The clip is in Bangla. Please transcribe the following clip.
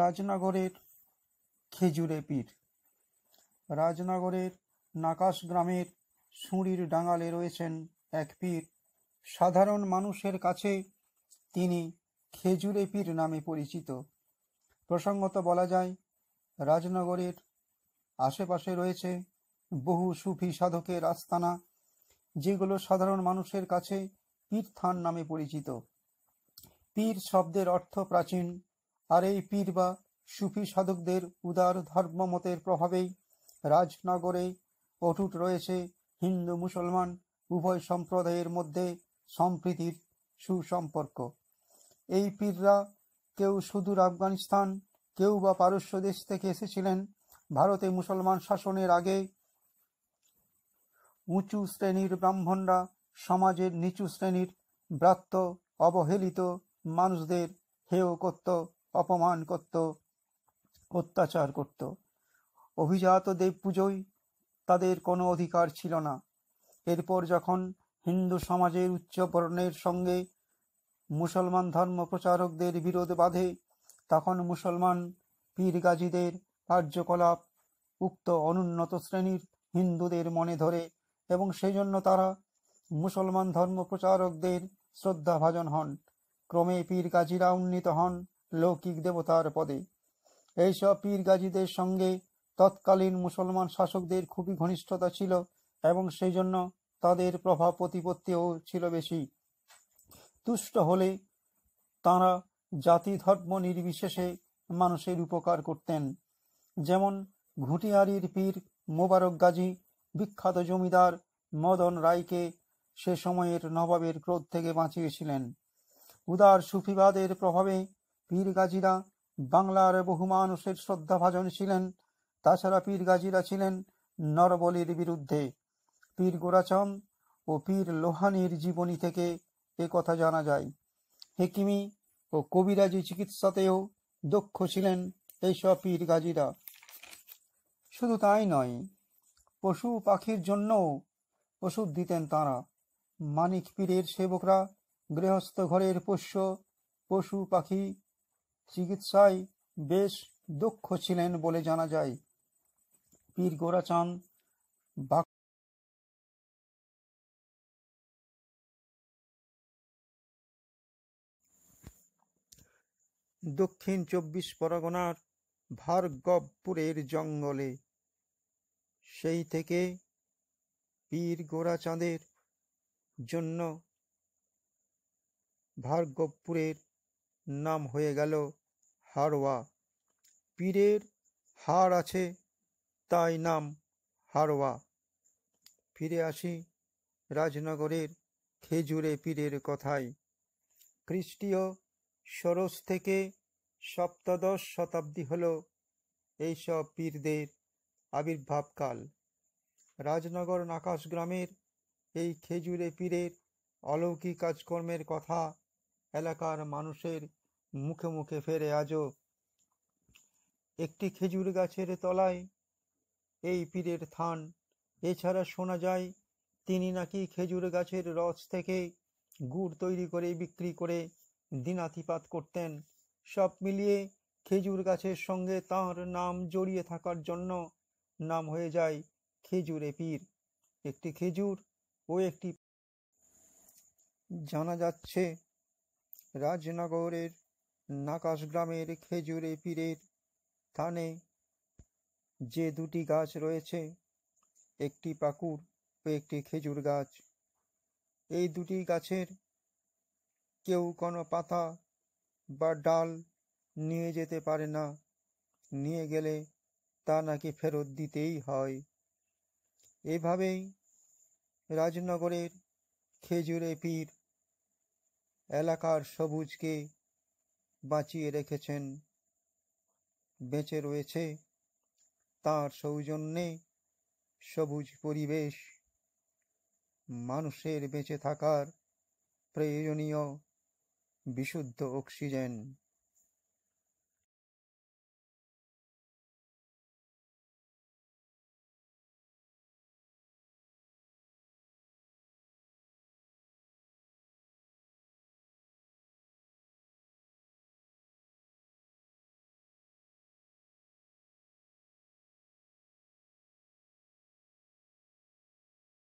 রাজনগরের খেজুরে পীর রাজনগরের নাকাশ গ্রামের সুঁড়ির ডাঙালে রয়েছেন এক পীর সাধারণ মানুষের কাছে তিনি খেজুরে পীর নামে পরিচিত প্রসঙ্গত বলা যায় রাজনগরের আশেপাশে রয়েছে বহু সুফি সাধকের আস্তানা যেগুলো সাধারণ মানুষের কাছে পীরথান নামে পরিচিত পীর শব্দের অর্থ প্রাচীন আর এই পীর বা সুফি সাধকদের উদার ধর্মমতের প্রভাবেই রাজনগরে অটুট রয়েছে হিন্দু মুসলমান উভয় সম্প্রদায়ের মধ্যে সম্প্রীতির সুসম্পর্ক এই পীররা কেউ সুদূর আফগানিস্তান কেউ বা পারস্য দেশ থেকে এসেছিলেন ভারতে মুসলমান শাসনের আগে উঁচু শ্রেণীর ব্রাহ্মণরা সমাজের নিচু শ্রেণীর ব্রাত্য অবহেলিত মানুষদের হেয় করত অপমান করত অত্যাচার করত অভিজাত দেব পুজোয় তাদের কোনো অধিকার ছিল না এরপর যখন হিন্দু সমাজের উচ্চ বর্ণের সঙ্গে মুসলমান ধর্ম প্রচারকদের বিরোধ বাঁধে তখন মুসলমান পীর গাজীদের কার্যকলাপ উক্ত অনুন্নত শ্রেণীর হিন্দুদের মনে ধরে এবং সেই জন্য তারা মুসলমান ধর্ম প্রচারকদের শ্রদ্ধাভাজন হন ক্রমে পীর গাজীরা উন্নীত হন লৌকিক দেবতার পদে এইসব পীর গাজীদের সঙ্গে তৎকালীন মুসলমান শাসকদের খুবই ঘনিষ্ঠতা ছিল এবং সেই জন্য তাদের প্রভাব প্রতিপত্তিও ছিল বেশি তুষ্ট হলে তারা জাতি ধর্ম নির্বিশেষে মানুষের উপকার করতেন যেমন ঘুটিয়ারির পীর মোবারক গাজী বিখ্যাত জমিদার মদন রায়কে সে সময়ের নবাবের ক্রোধ থেকে বাঁচিয়েছিলেন উদার সুফিবাদের প্রভাবে পীর বাংলার বহু মানুষের শ্রদ্ধাভাজন ছিলেন তাছাড়া পীর ছিলেন নরবলির বিরুদ্ধে পীর গোরাচম ও পীর লোহানির জীবনী থেকে এ কথা জানা যায় হেকিমি ও কবিরাজি চিকিৎসাতেও দক্ষ ছিলেন এইসব পীর গাজীরা শুধু তাই নয় পশু পাখির জন্যও ওষুধ দিতেন তাঁরা মানিক পীরের সেবকরা গৃহস্থ ঘরের পোষ্য পশু পাখি চিকিৎসায় বেশ দক্ষ ছিলেন বলে জানা যায় পীর গোরাচাঁদ বাক দক্ষিণ চব্বিশ পরগনার ভার্গবপুরের জঙ্গলে সেই থেকে পীর গোরাচাঁদের জন্য ভার্গবপুরের নাম হয়ে গেল হারওয়া পীরের হার আছে তাই নাম হারওয়া ফিরে আসি রাজনগরের খেজুরে পীরের কথায় খ্রিস্টীয় ষোড়শ থেকে সপ্তদশ শতাব্দী হল এইসব পীরদের আবির্ভাবকাল রাজনগর নাকাশ গ্রামের এই খেজুরে পীরের অলৌকিক কাজকর্মের কথা এলাকার মানুষের মুখে মুখে ফেরে আজও একটি খেজুর গাছের তলায় এই পীরের থান এছাড়া শোনা যায় তিনি নাকি খেজুর গাছের রস থেকে গুড় তৈরি করে বিক্রি করে দিনাতিপাত করতেন সব মিলিয়ে খেজুর গাছের সঙ্গে তাঁর নাম জড়িয়ে থাকার জন্য নাম হয়ে যায় খেজুরে পীর একটি খেজুর ও একটি জানা যাচ্ছে রাজনগরের নাকাশ গ্রামের খেজুরে পীরের থানে যে দুটি গাছ রয়েছে একটি পাকুর ও একটি খেজুর গাছ এই দুটি গাছের কেউ কোনো পাতা বা ডাল নিয়ে যেতে পারে না নিয়ে গেলে তা নাকি ফেরত দিতেই হয় এভাবেই রাজনগরের খেজুরে পীর এলাকার সবুজকে বাঁচিয়ে রেখেছেন বেঁচে রয়েছে তার সৌজন্যে সবুজ পরিবেশ মানুষের বেঁচে থাকার প্রয়োজনীয় বিশুদ্ধ অক্সিজেন